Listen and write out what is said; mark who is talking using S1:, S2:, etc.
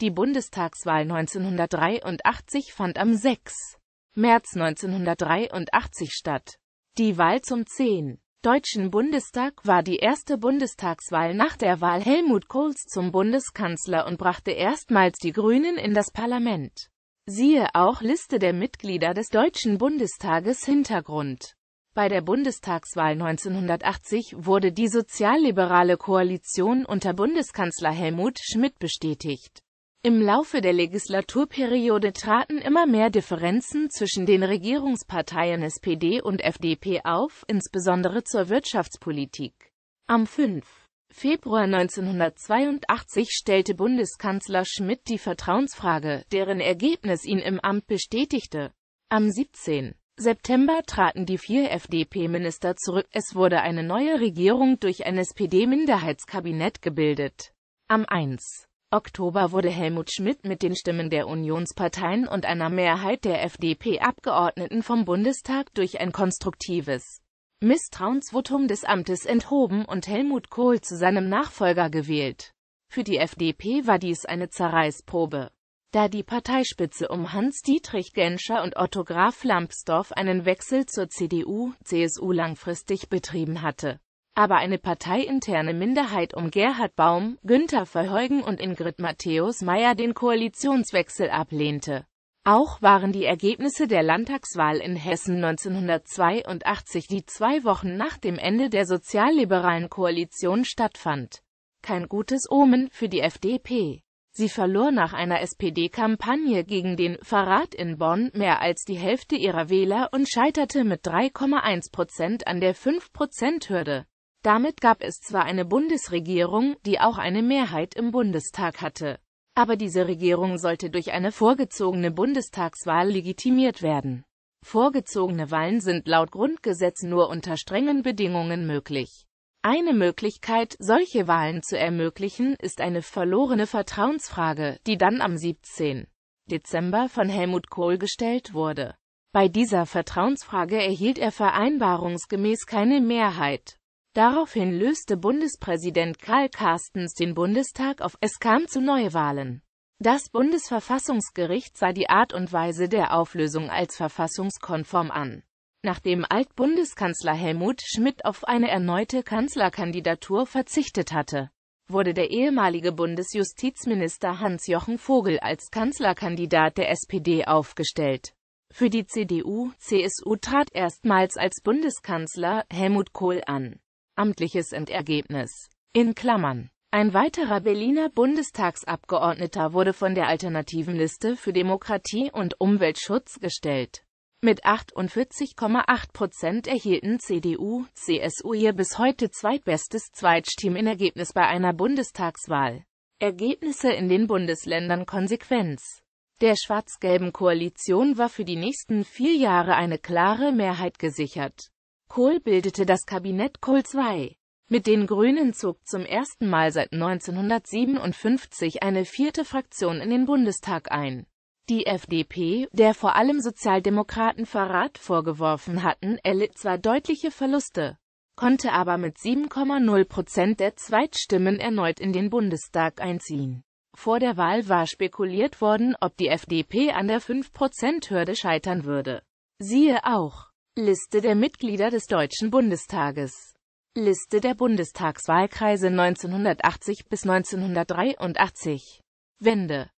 S1: Die Bundestagswahl 1983 fand am 6. März 1983 statt. Die Wahl zum 10. Deutschen Bundestag war die erste Bundestagswahl nach der Wahl Helmut Kohls zum Bundeskanzler und brachte erstmals die Grünen in das Parlament. Siehe auch Liste der Mitglieder des Deutschen Bundestages Hintergrund. Bei der Bundestagswahl 1980 wurde die sozialliberale Koalition unter Bundeskanzler Helmut Schmidt bestätigt im Laufe der Legislaturperiode traten immer mehr Differenzen zwischen den Regierungsparteien SPD und FDP auf, insbesondere zur Wirtschaftspolitik. Am 5. Februar 1982 stellte Bundeskanzler Schmidt die Vertrauensfrage, deren Ergebnis ihn im Amt bestätigte. Am 17. September traten die vier FDP-Minister zurück, es wurde eine neue Regierung durch ein SPD-Minderheitskabinett gebildet. Am 1. Oktober wurde Helmut Schmidt mit den Stimmen der Unionsparteien und einer Mehrheit der FDP-Abgeordneten vom Bundestag durch ein konstruktives Misstrauensvotum des Amtes enthoben und Helmut Kohl zu seinem Nachfolger gewählt. Für die FDP war dies eine Zerreißprobe. Da die Parteispitze um Hans-Dietrich Genscher und Otto Graf Lambsdorff einen Wechsel zur CDU-CSU langfristig betrieben hatte aber eine parteiinterne Minderheit um Gerhard Baum, Günther Verheugen und Ingrid Matthäus Meyer den Koalitionswechsel ablehnte. Auch waren die Ergebnisse der Landtagswahl in Hessen 1982, die zwei Wochen nach dem Ende der sozialliberalen Koalition stattfand, kein gutes Omen für die FDP. Sie verlor nach einer SPD-Kampagne gegen den Verrat in Bonn mehr als die Hälfte ihrer Wähler und scheiterte mit 3,1 Prozent an der 5-Prozent-Hürde. Damit gab es zwar eine Bundesregierung, die auch eine Mehrheit im Bundestag hatte, aber diese Regierung sollte durch eine vorgezogene Bundestagswahl legitimiert werden. Vorgezogene Wahlen sind laut Grundgesetz nur unter strengen Bedingungen möglich. Eine Möglichkeit, solche Wahlen zu ermöglichen, ist eine verlorene Vertrauensfrage, die dann am 17. Dezember von Helmut Kohl gestellt wurde. Bei dieser Vertrauensfrage erhielt er vereinbarungsgemäß keine Mehrheit Daraufhin löste Bundespräsident Karl Carstens den Bundestag auf, es kam zu Neuwahlen. Das Bundesverfassungsgericht sah die Art und Weise der Auflösung als verfassungskonform an. Nachdem Altbundeskanzler Helmut Schmidt auf eine erneute Kanzlerkandidatur verzichtet hatte, wurde der ehemalige Bundesjustizminister Hans-Jochen Vogel als Kanzlerkandidat der SPD aufgestellt. Für die CDU-CSU trat erstmals als Bundeskanzler Helmut Kohl an amtliches Endergebnis. In Klammern. Ein weiterer Berliner Bundestagsabgeordneter wurde von der Alternativen Liste für Demokratie und Umweltschutz gestellt. Mit 48,8 Prozent erhielten CDU, CSU ihr bis heute zweitbestes Zweitstimm-Ergebnis bei einer Bundestagswahl. Ergebnisse in den Bundesländern Konsequenz. Der schwarz-gelben Koalition war für die nächsten vier Jahre eine klare Mehrheit gesichert. Kohl bildete das Kabinett Kohl II. Mit den Grünen zog zum ersten Mal seit 1957 eine vierte Fraktion in den Bundestag ein. Die FDP, der vor allem Sozialdemokraten Verrat vorgeworfen hatten, erlitt zwar deutliche Verluste, konnte aber mit 7,0 Prozent der Zweitstimmen erneut in den Bundestag einziehen. Vor der Wahl war spekuliert worden, ob die FDP an der 5-Prozent-Hürde scheitern würde. Siehe auch Liste der Mitglieder des Deutschen Bundestages Liste der Bundestagswahlkreise 1980 bis 1983 Wende